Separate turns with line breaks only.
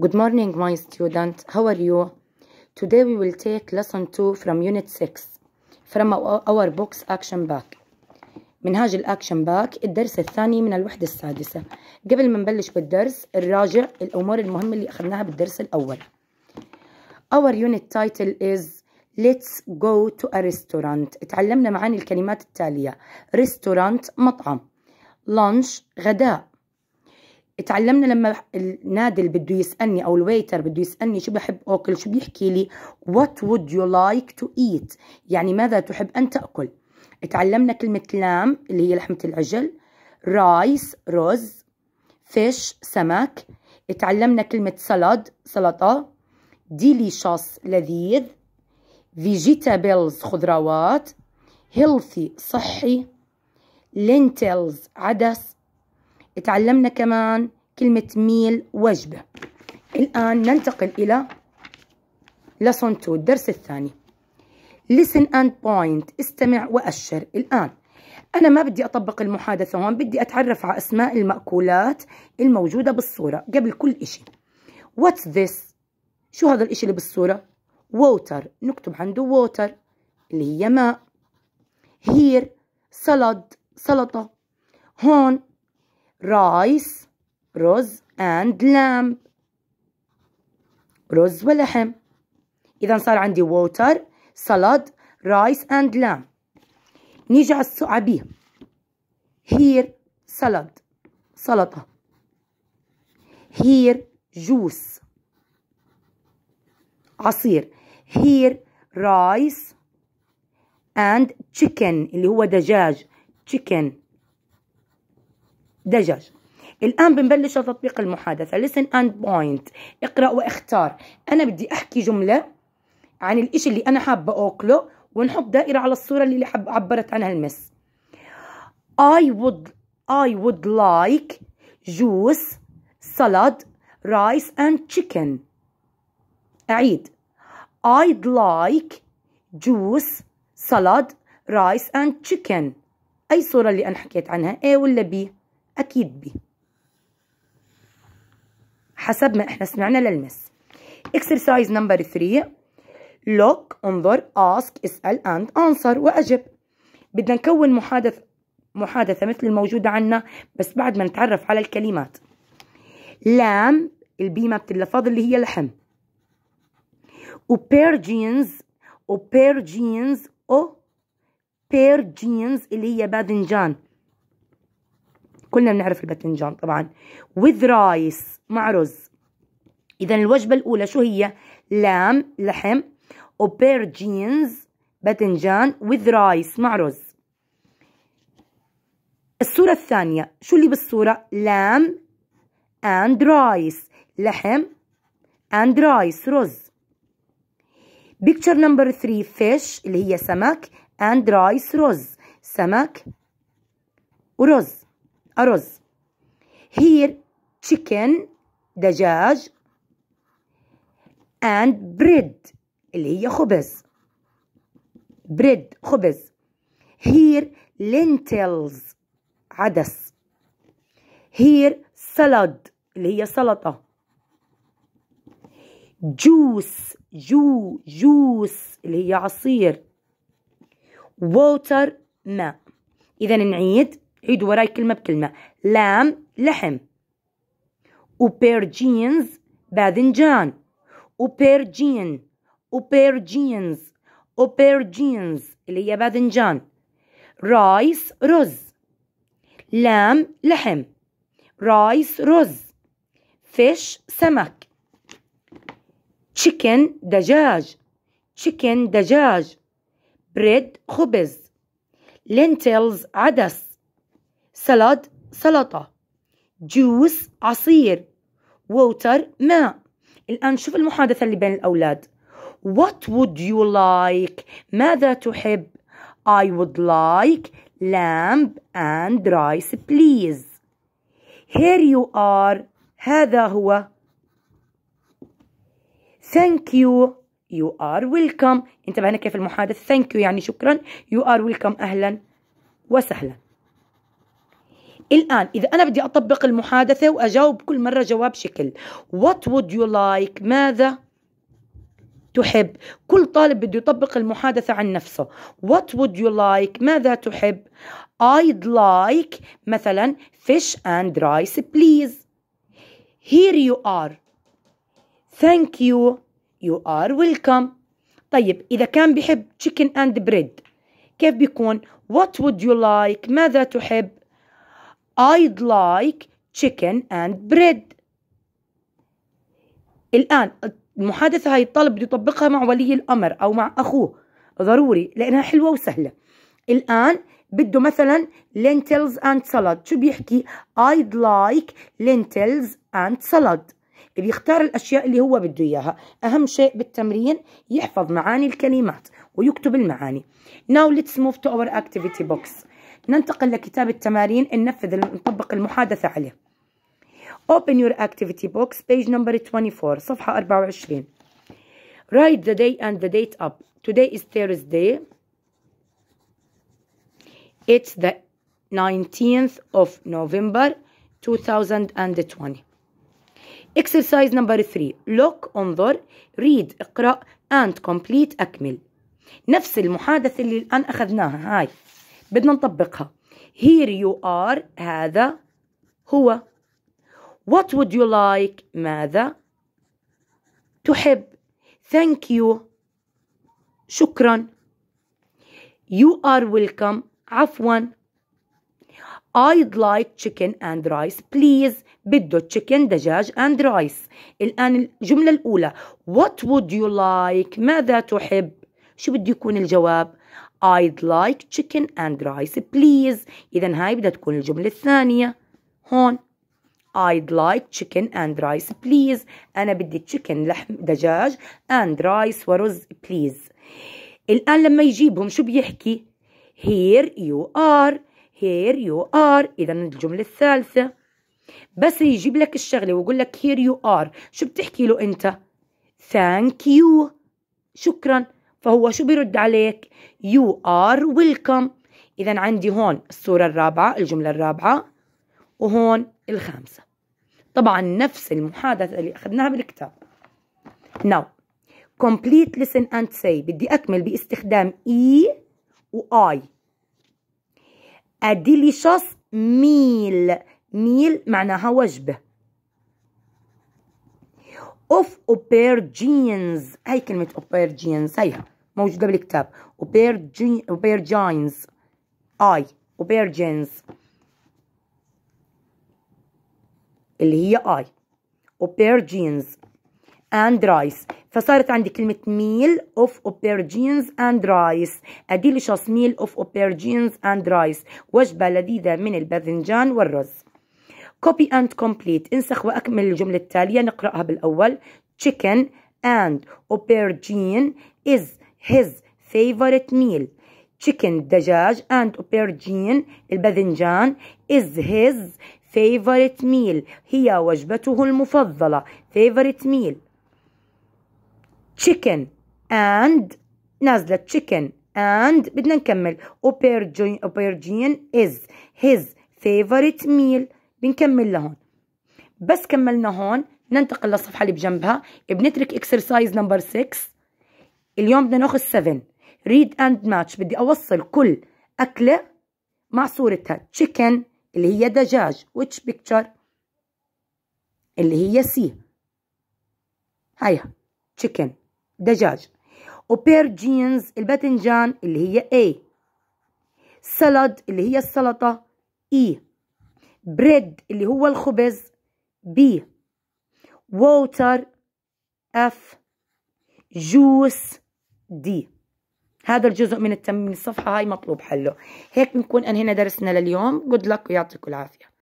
Good morning, my student. How are you? Today we will take lesson two from unit six from our box action back. منهاج الأكشن باك الدرس الثاني من الوحدة السادسة قبل ما نبلش بالدرس نراجع الأمور المهمة اللي أخذناها بالدرس الأول Our unit title is Let's go to a restaurant تعلمنا معاني الكلمات التالية restaurant مطعم lunch غداء تعلمنا لما النادل بده يسألني أو الويتر بده يسألني شو بحب أكل شو بيحكي لي وات وود يو لايك تو ايت يعني ماذا تحب أن تأكل تعلمنا كلمة لام اللي هي لحمة العجل رايس رز فيش سمك تعلمنا كلمة سلاد سلطة ديليشوس لذيذ فيجيتابلز خضروات هيلثي صحي لينتلز عدس تعلمنا كمان كلمة ميل وجبة الآن ننتقل إلى lesson 2 الدرس الثاني listen and point استمع وأشر الآن أنا ما بدي أطبق المحادثة هون بدي أتعرف على أسماء المأكولات الموجودة بالصورة قبل كل إشي what's this شو هذا الإشي اللي بالصورة water نكتب عنده water اللي هي ماء here salad سلطة هون رايس رز and lamb رز ولحم إذا صار عندي water salad rice and lamb نيجي على الثعابين here salad سلطة here juice عصير here rice and chicken اللي هو دجاج chicken دجاج الآن بنبلش تطبيق المحادثة listen and point اقرأ واختار أنا بدي أحكي جملة عن الإشي اللي أنا حابة أكله ونحط دائرة على الصورة اللي حب عبرت عنها المس I would I would like juice salad rice and chicken أعيد I'd like juice salad rice and chicken أي صورة اللي أنا حكيت عنها A ولا B؟ أكيد بي حسب ما احنا سمعنا للمس اكسرسايز نمبر 3 لوك انظر اسك اسأل اند انصر واجب بدنا نكون محادث محادثة مثل الموجودة عنا بس بعد ما نتعرف على الكلمات لام البيمة بتلفظ اللي هي لحم وبير جينز وبير جينز او بير جينز اللي هي باذنجان كلنا بنعرف الباذنجان طبعا وذ رايس مع رز اذا الوجبه الاولى شو هي لام لحم وبير جينز باذنجان وذ رايس مع رز الصورة الثانية شو اللي بالصورة لام اند رايس لحم اند رايس رز بيكتشر نمبر 3 فيش اللي هي سمك اند رايس رز سمك ورز أرز here chicken دجاج and bread اللي هي خبز bread خبز here lentils عدس here salad اللي هي سلطة juice جو juice اللي هي عصير water ماء إذا نعيد عيد وراي كلمة بكلمة لام لحم جينز باذنجان جين جينز وبيرجينز جينز اللي هي باذنجان رايس رز لام لحم رايس رز فيش سمك تشيكن دجاج تشيكن دجاج بريد خبز لنتلز عدس سلاد سلطة جوس عصير ووتر ماء الآن شوف المحادثة اللي بين الأولاد What would you like ماذا تحب I would like lamb and rice please Here you are هذا هو Thank you You are welcome انتبه هنا كيف المحادثة Thank you يعني شكرا You are welcome أهلا وسهلا الآن إذا أنا بدي أطبق المحادثة وأجاوب كل مرة جواب شكل What would you like ماذا تحب كل طالب بده يطبق المحادثة عن نفسه What would you like ماذا تحب I'd like مثلا fish and rice please Here you are Thank you You are welcome طيب إذا كان بحب chicken and bread كيف بيكون What would you like ماذا تحب I'd like chicken and bread الآن المحادثة هاي الطالب بده يطبقها مع ولي الأمر أو مع أخوه ضروري لأنها حلوة وسهلة الآن بده مثلا lentils and salad شو بيحكي I'd like lentils and salad بيختار الأشياء اللي هو بده إياها أهم شيء بالتمرين يحفظ معاني الكلمات ويكتب المعاني Now let's move to our activity box ننتقل لكتاب التمارين ننفذ نطبق المحادثة عليه Open your activity box page number 24 صفحة 24 Write the day and the date up Today is Thursday It's the 19th of November 2020 Exercise number 3 Look انظر read اقرأ and complete أكمل نفس المحادثة اللي الآن أخذناها هاي بدنا نطبقها here you are هذا هو what would you like ماذا تحب thank you شكرا you are welcome عفوا I'd like chicken and rice please بده chicken دجاج and rice الآن الجملة الأولى What would you like ماذا تحب شو بده يكون الجواب I'd like chicken and rice please إذا هاي بدها تكون الجملة الثانية هون I'd like chicken and rice please أنا بدي chicken لحم دجاج and rice ورز please الآن لما يجيبهم شو بيحكي here you are here you are إذا الجملة الثالثة بس يجيب لك الشغلة ويقول لك here you are شو بتحكي له أنت thank you شكرا فهو شو بيرد عليك يو ار ويلكم إذا عندي هون الصورة الرابعة الجملة الرابعة وهون الخامسة طبعا نفس المحادثة اللي أخذناها بالكتاب Now complete listen and say بدي أكمل باستخدام اي واي اديليشوس A delicious meal meal معناها وجبة of جينز هاي كلمة جينز هيها موجوده بالكتاب وبيرجي وبيرجاينز اي وبيرجينز اللي هي اي وبيرجينز اند رايس فصارت عندي كلمة ميل اوف اوبرجينز اند رايس اديليشس ميل اوف اوبرجينز اند رايس وجبة لذيذة من الباذنجان والرز كوبي اند كومبليت انسخ واكمل الجملة التالية نقرأها بالاول chicken and aubergine is his favorite meal chicken دجاج and aubergine الباذنجان is his favorite meal هي وجبته المفضلة favorite meal chicken and نازلة chicken and بدنا نكمل aubergine is his favorite meal بنكمل لهون بس كملنا هون ننتقل للصفحة اللي بجنبها بنترك exercise number 6 اليوم بدنا ناخذ 7 ريد اند ماتش بدي اوصل كل اكله مع صورتها تشيكن اللي هي دجاج ويتش بيكتشر اللي هي سي هيا تشيكن دجاج وبير جينز الباذنجان اللي هي اي سلد اللي هي السلطة اي e. بريد اللي هو الخبز بي ووتر اف جوس دي هذا الجزء من التمرين الصفحة هاي مطلوب حله هيك بنكون أنهينا درسنا لليوم جود لك ويعطيكم العافية